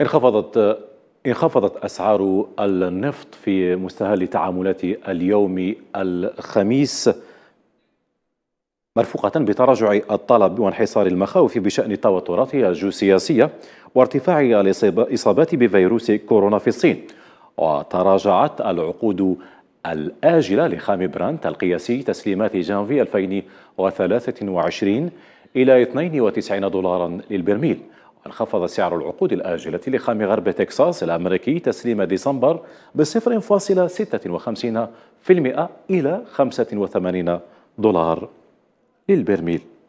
انخفضت انخفضت أسعار النفط في مستهل تعاملات اليوم الخميس مرفوقة بتراجع الطلب وانحصار المخاوف بشأن التوترات الجيوسياسية وارتفاع الإصابات بفيروس كورونا في الصين وتراجعت العقود الآجلة لخام برانت القياسي تسليمات جانفي 2023 إلى 92 دولارا للبرميل انخفض سعر العقود الآجلة لخام غرب تكساس الأمريكي تسليم ديسمبر ب 0.56% إلى 85 دولار للبرميل